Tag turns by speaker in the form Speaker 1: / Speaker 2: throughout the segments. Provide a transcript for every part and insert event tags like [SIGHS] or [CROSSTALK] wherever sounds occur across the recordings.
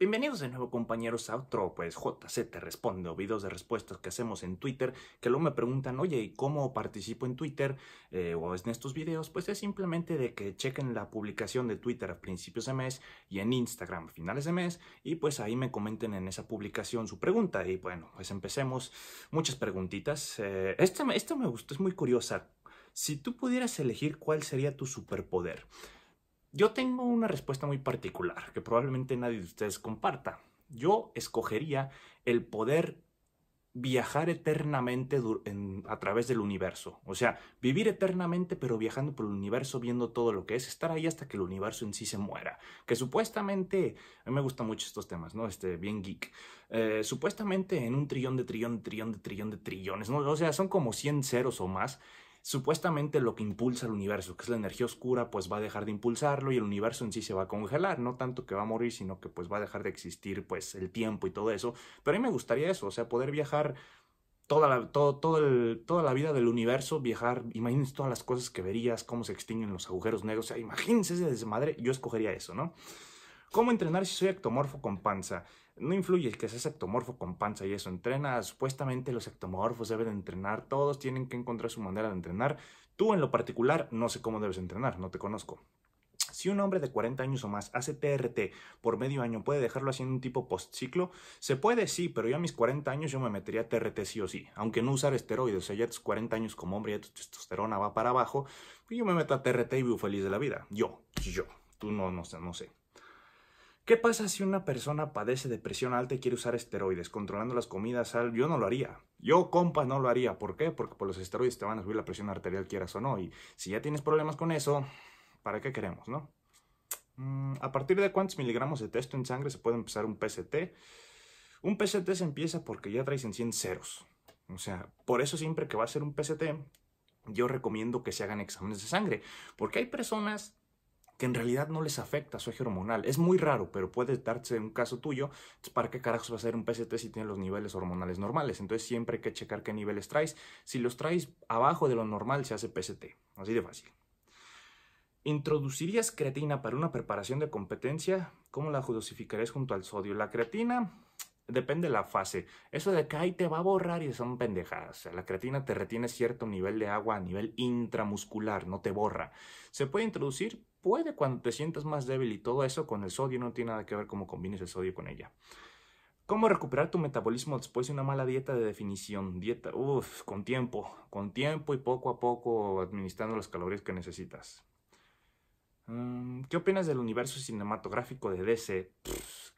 Speaker 1: Bienvenidos de nuevo compañeros a otro, pues JC te o videos de respuestas que hacemos en Twitter, que luego me preguntan, oye, ¿y cómo participo en Twitter eh, o en estos videos? Pues es simplemente de que chequen la publicación de Twitter a principios de mes y en Instagram a finales de mes y pues ahí me comenten en esa publicación su pregunta y bueno, pues empecemos muchas preguntitas. Eh, me gustó, es muy curiosa. Si tú pudieras elegir cuál sería tu superpoder, yo tengo una respuesta muy particular que probablemente nadie de ustedes comparta. Yo escogería el poder viajar eternamente a través del universo. O sea, vivir eternamente pero viajando por el universo, viendo todo lo que es, estar ahí hasta que el universo en sí se muera. Que supuestamente, a mí me gustan mucho estos temas, ¿no? Este, bien geek. Eh, supuestamente en un trillón de trillón, de trillón de trillón de trillones, ¿no? O sea, son como 100 ceros o más supuestamente lo que impulsa el universo, que es la energía oscura, pues va a dejar de impulsarlo y el universo en sí se va a congelar, no tanto que va a morir, sino que pues va a dejar de existir pues el tiempo y todo eso. Pero a mí me gustaría eso, o sea, poder viajar toda la, toda la vida del universo, viajar, imagínense todas las cosas que verías, cómo se extinguen los agujeros negros, o sea, imagínense ese desmadre, yo escogería eso, ¿no? ¿Cómo entrenar si soy ectomorfo con panza? no influye que seas ectomorfo con panza y eso. Entrena, supuestamente los ectomorfos deben entrenar, todos tienen que encontrar su manera de entrenar. Tú en lo particular no sé cómo debes entrenar, no te conozco. Si un hombre de 40 años o más hace TRT por medio año, ¿puede dejarlo haciendo un tipo post ciclo? Se puede, sí, pero yo a mis 40 años yo me metería a TRT sí o sí, aunque no usar esteroides, o sea, ya tus 40 años como hombre, ya tu testosterona va para abajo, y yo me meto a TRT y vivo feliz de la vida. Yo, yo, tú no, no, no sé. ¿Qué pasa si una persona padece de presión alta y quiere usar esteroides, controlando las comidas, sal? Yo no lo haría. Yo, compa, no lo haría. ¿Por qué? Porque por pues, los esteroides te van a subir la presión arterial, quieras o no. Y si ya tienes problemas con eso, ¿para qué queremos, no? Mm, ¿A partir de cuántos miligramos de testo en sangre se puede empezar un PCT? Un PCT se empieza porque ya traes en 100 ceros. O sea, por eso siempre que va a ser un PCT, yo recomiendo que se hagan exámenes de sangre. Porque hay personas que en realidad no les afecta su eje hormonal. Es muy raro, pero puede darse un caso tuyo. ¿para qué carajos va a hacer un PCT si tiene los niveles hormonales normales? Entonces, siempre hay que checar qué niveles traes. Si los traes abajo de lo normal, se hace PCT Así de fácil. ¿Introducirías creatina para una preparación de competencia? ¿Cómo la dosificarías junto al sodio? La creatina depende de la fase. Eso de que te va a borrar y son pendejadas. la creatina te retiene cierto nivel de agua a nivel intramuscular, no te borra. ¿Se puede introducir? puede cuando te sientas más débil y todo eso con el sodio no tiene nada que ver cómo combines el sodio con ella. ¿Cómo recuperar tu metabolismo después de una mala dieta de definición? Dieta, uff, con tiempo, con tiempo y poco a poco administrando las calorías que necesitas. Mm, ¿Qué opinas del universo cinematográfico de DC?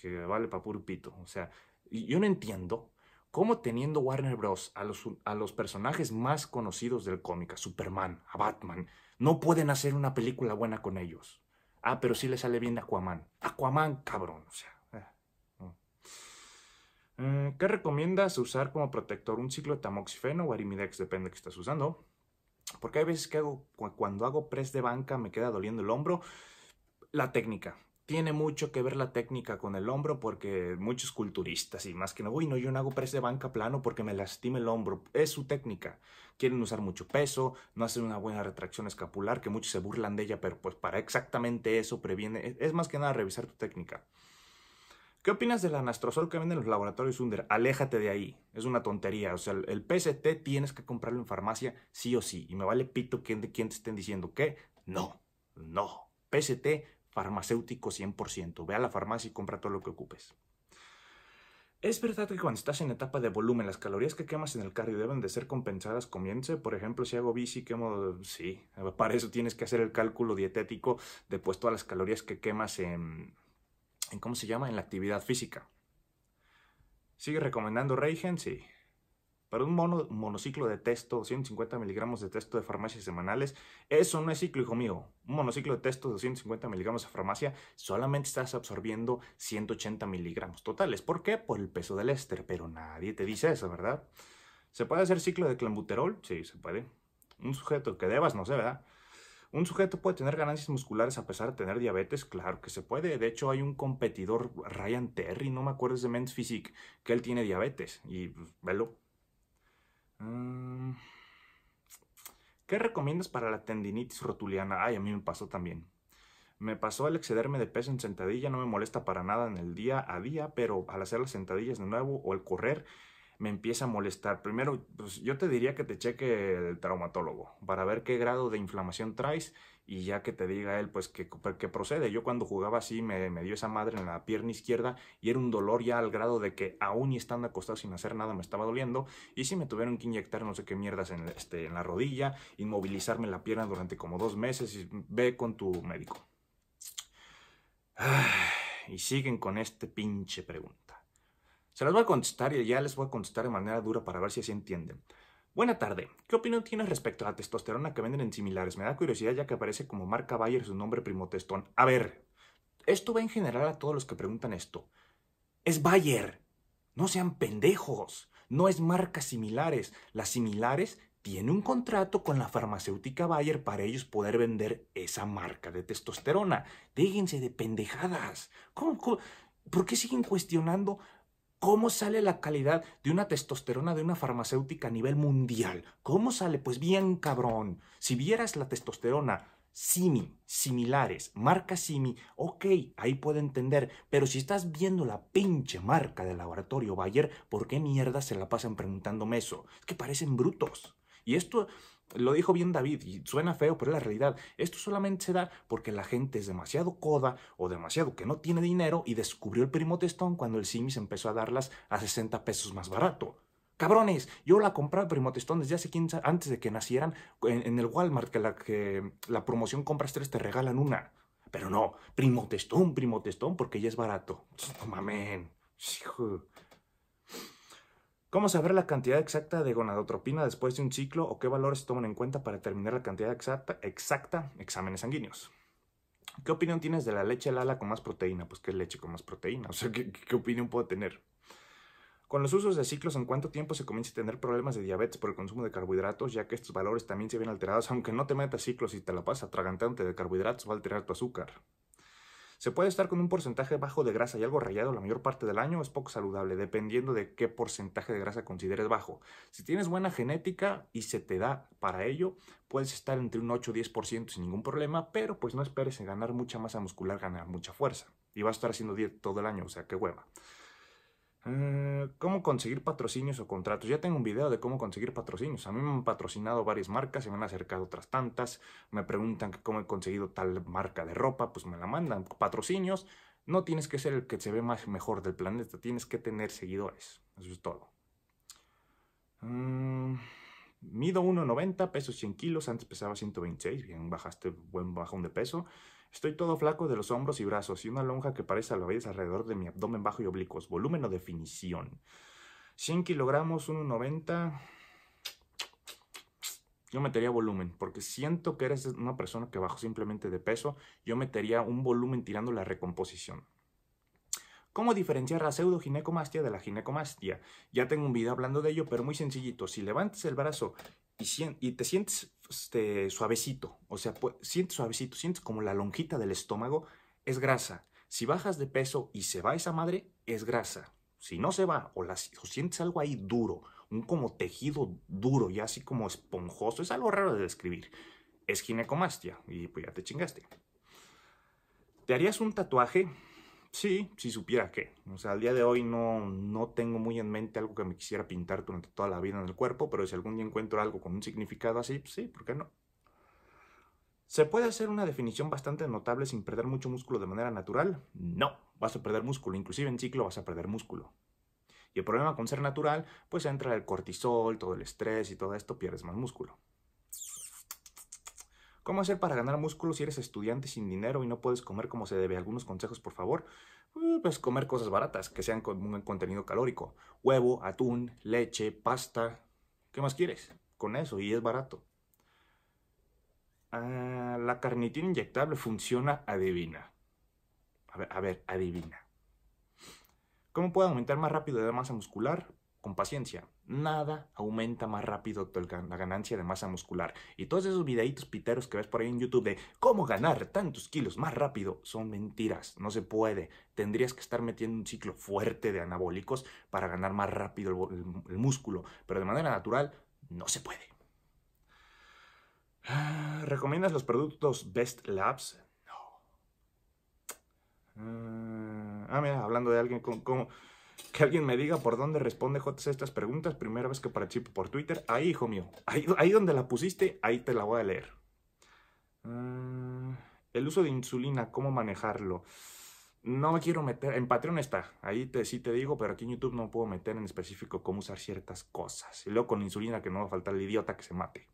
Speaker 1: que vale para puro pito. O sea, yo no entiendo cómo teniendo Warner Bros. a los, a los personajes más conocidos del cómic, a Superman, a Batman, no pueden hacer una película buena con ellos. Ah, pero sí le sale bien Aquaman. Aquaman, cabrón. O sea. Eh, eh, ¿Qué recomiendas usar como protector? ¿Un ciclo de tamoxifeno o arimidex? Depende de que estás usando. Porque hay veces que hago, cuando hago press de banca me queda doliendo el hombro. La técnica tiene mucho que ver la técnica con el hombro porque muchos culturistas y más que no, uy, no, yo no hago press de banca plano porque me lastima el hombro. Es su técnica. Quieren usar mucho peso, no hacen una buena retracción escapular, que muchos se burlan de ella, pero pues para exactamente eso previene, es más que nada revisar tu técnica. ¿Qué opinas del anastrozol que venden los laboratorios Under? Aléjate de ahí, es una tontería. O sea, el PST tienes que comprarlo en farmacia sí o sí. Y me vale pito quién, quién te estén diciendo que no, no. PST farmacéutico 100%. Ve a la farmacia y compra todo lo que ocupes. Es verdad que cuando estás en etapa de volumen, las calorías que quemas en el cardio deben de ser compensadas Comience, Por ejemplo, si hago bici, quemo... Sí, para eso tienes que hacer el cálculo dietético de puesto todas las calorías que quemas en... en ¿Cómo se llama? En la actividad física. ¿Sigue recomendando Reigen? Sí un monociclo de texto, 150 miligramos de texto de farmacia semanales, eso no es ciclo, hijo mío. Un monociclo de texto de 250 miligramos de farmacia, solamente estás absorbiendo 180 miligramos totales. ¿Por qué? Por el peso del éster, pero nadie te dice eso, ¿verdad? ¿Se puede hacer ciclo de clambuterol? Sí, se puede. Un sujeto que debas, no sé, ¿verdad? ¿Un sujeto puede tener ganancias musculares a pesar de tener diabetes? Claro que se puede. De hecho, hay un competidor, Ryan Terry, no me acuerdo, es de Men's Physique, que él tiene diabetes. Y pues, velo, Mm. ¿Qué recomiendas para la tendinitis rotuliana? Ay, a mí me pasó también. Me pasó al excederme de peso en sentadilla, no me molesta para nada en el día a día, pero al hacer las sentadillas de nuevo o al correr, me empieza a molestar. Primero, pues yo te diría que te cheque el traumatólogo para ver qué grado de inflamación traes y ya que te diga él, pues que, que procede. Yo cuando jugaba así me, dio esa madre en la pierna izquierda y era un dolor ya al grado de que aún y estando acostado sin hacer nada me estaba doliendo y si me tuvieron que inyectar no sé qué mierdas en, este, en la rodilla, inmovilizarme la pierna durante como dos meses ve con tu médico. [SIGHS] Y siguen con este pinche pregunta. Se las voy a contestar y ya les voy a contestar de manera dura para ver si así entienden. Buena tarde. ¿Qué opinión tienes respecto a la testosterona que venden en similares? Me da curiosidad ya que aparece como marca Bayer su nombre primotestón. A ver, esto va en general a todos los que preguntan esto. Es Bayer. No sean pendejos. No es marca similares. Las similares tiene un contrato con la farmacéutica Bayer para ellos poder vender esa marca de testosterona. Déjense de pendejadas. cómo? por qué siguen cuestionando ¿Cómo sale la calidad de una testosterona de una farmacéutica a nivel mundial? ¿Cómo sale? Pues bien cabrón. Si vieras la testosterona Simi, similares, marca Simi, ok, ahí puedo entender, pero si estás viendo la pinche marca del laboratorio Bayer, ¿por qué mierda se la pasan preguntándome eso? Es que parecen brutos. Y esto, lo dijo bien David y suena feo, pero es la realidad. Esto solamente se da porque la gente es demasiado coda o demasiado que no tiene dinero y descubrió el primo testón cuando el Simis empezó a darlas a 60 pesos más barato. Cabrones, yo la compré al Primotestón desde hace 15 antes de que nacieran en, el Walmart, que la, promoción compras tres te regalan una. Pero no, Primotestón, Primotestón, porque ya es barato. [LAUGHS] No mamen. Hijo. ¿Cómo saber la cantidad exacta de gonadotropina después de un ciclo o qué valores se toman en cuenta para determinar la cantidad exacta, exacta exámenes sanguíneos? ¿Qué opinión tienes de la leche Lala con más proteína? Pues qué leche con más proteína, o sea, ¿qué, opinión puedo tener? Con los usos de ciclos, ¿en cuánto tiempo se comienza a tener problemas de diabetes por el consumo de carbohidratos? Ya que estos valores también se ven alterados, aunque no te metas ciclos y te la pasas atragantante de carbohidratos, va a alterar tu azúcar. Se puede estar con un porcentaje bajo de grasa y algo rayado la mayor parte del año, es poco saludable, dependiendo de qué porcentaje de grasa consideres bajo. Si tienes buena genética y se te da para ello, puedes estar entre un 8 o 10% sin ningún problema, pero pues no esperes en ganar mucha masa muscular, ganar mucha fuerza. Y vas a estar haciendo 10 todo el año, o sea, qué hueva. Mm, ¿Cómo conseguir patrocinios o contratos? Ya tengo un video de cómo conseguir patrocinios. A mí me han patrocinado varias marcas, se me han acercado otras tantas. Me preguntan cómo he conseguido tal marca de ropa, pues me la mandan. Patrocinios. No tienes que ser el que se ve más mejor del planeta, tienes que tener seguidores. Eso es todo. Mm mido 1,90, peso 100 kilos, antes pesaba 126, bien, bajaste buen bajón de peso. Estoy todo flaco de los hombros y brazos y una lonja que parece lo a ves alrededor de mi abdomen bajo y oblicuos. Volumen o definición. 100 kilogramos, 1,90. Yo metería volumen, porque siento que eres una persona que bajó simplemente de peso. Yo metería un volumen tirando la recomposición. ¿Cómo diferenciar la pseudoginecomastia de la ginecomastia? Ya tengo un video hablando de ello, pero muy sencillito. Si levantas el brazo y, te sientes este, suavecito, o sea, sientes suavecito, sientes como la lonjita del estómago, es grasa. Si bajas de peso y se va esa madre, es grasa. Si no se va o, sientes algo ahí duro, un como tejido duro y así como esponjoso, es algo raro de describir. Es ginecomastia y pues ya te chingaste. ¿Te harías un tatuaje? Sí, si supiera que. O sea, al día de hoy no, no tengo muy en mente algo que me quisiera pintar durante toda la vida en el cuerpo, pero si algún día encuentro algo con un significado así, pues sí, ¿por qué no? ¿Se puede hacer una definición bastante notable sin perder mucho músculo de manera natural? No, vas a perder músculo, inclusive en ciclo vas a perder músculo. Y el problema con ser natural, pues entra el cortisol, todo el estrés y todo esto, pierdes más músculo. ¿Cómo hacer para ganar músculo si eres estudiante sin dinero y no puedes comer como se debe? Algunos consejos, por favor. Eh, pues comer cosas baratas, que sean con un contenido calórico. Huevo, atún, leche, pasta. ¿Qué más quieres? Con eso, y es barato. Ah, la carnitina inyectable funciona, adivina. A ver, a ver, adivina. ¿Cómo puedo aumentar más rápido la masa muscular? con paciencia. Nada aumenta más rápido la ganancia de masa muscular. Y todos esos videitos piteros que ves por ahí en YouTube de cómo ganar tantos kilos más rápido son mentiras. No se puede. Tendrías que estar metiendo un ciclo fuerte de anabólicos para ganar más rápido el, músculo. Pero de manera natural no se puede. Ah, ¿Recomiendas los productos Best Labs? No. ah, ah mira, hablando de alguien con que alguien me diga por dónde responde Jotas estas preguntas. Primera vez que participo por Twitter. Ahí, hijo mío. Ahí, donde la pusiste, ahí te la voy a leer. Mm, el uso de insulina, ¿cómo manejarlo? No me quiero meter. En Patreon está. Ahí te, sí te digo, pero aquí en YouTube no puedo meter en específico cómo usar ciertas cosas. Y luego con insulina, que no va a faltar el idiota que se mate.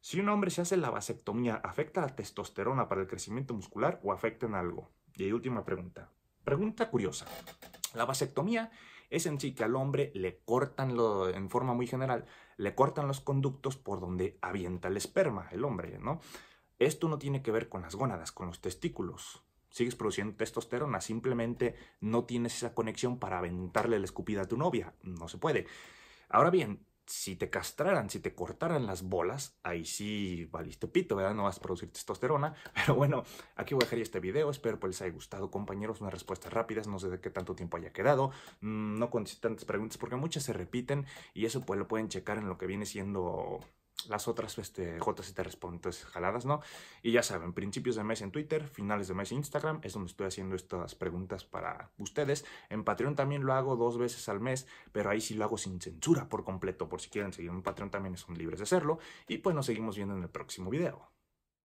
Speaker 1: Si un hombre se hace la vasectomía, ¿afecta la testosterona para el crecimiento muscular o afecta en algo? Y ahí última pregunta. Pregunta curiosa. La vasectomía es en sí que al hombre le cortan, lo, en forma muy general, le cortan los conductos por donde avienta el esperma, el hombre, ¿no? Esto no tiene que ver con las gónadas, con los testículos. Sigues produciendo testosterona, simplemente no tienes esa conexión para aventarle la escupida a tu novia, no se puede. Ahora bien, si te castraran, si te cortaran las bolas, ahí sí valiste pito, ¿verdad? No vas a producir testosterona. [LAUGHS] Pero bueno, aquí voy a dejar este video. Espero que les haya gustado, compañeros. Unas respuestas rápidas. No sé de qué tanto tiempo haya quedado. Mm, no contesté tantas preguntas porque muchas se repiten. Y eso pues lo pueden checar en lo que viene siendo las otras este, te Respondes jaladas, ¿no? Y ya saben, principios de mes en Twitter, finales de mes en Instagram, es donde estoy haciendo estas preguntas para ustedes. En Patreon también lo hago dos veces al mes, pero ahí sí lo hago sin censura por completo, por si quieren seguir en Patreon también son libres de hacerlo. Y pues nos seguimos viendo en el próximo video.